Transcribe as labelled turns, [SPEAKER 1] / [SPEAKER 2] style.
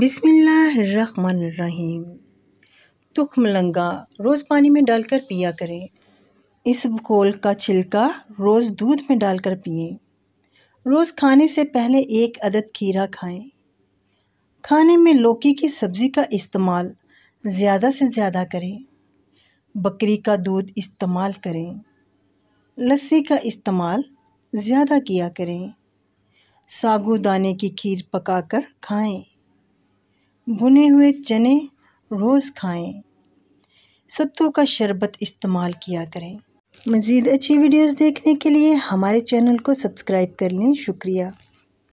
[SPEAKER 1] बिसमीम तुख मलंगा रोज़ पानी में डालकर पिया करें इस खोल का छिलका रोज़ दूध में डालकर पिए रोज़ खाने से पहले एक अदद खीरा खाएं खाने में लौकी की सब्ज़ी का इस्तेमाल ज़्यादा से ज़्यादा करें बकरी का दूध इस्तेमाल करें लस्सी का इस्तेमाल ज़्यादा किया करें सागू दाने की खीर पकाकर खाएं भुने हुए चने रोज़ खाएं सत्तू का शरबत इस्तेमाल किया करें मज़ीद अच्छी वीडियोस देखने के लिए हमारे चैनल को सब्सक्राइब कर लें शुक्रिया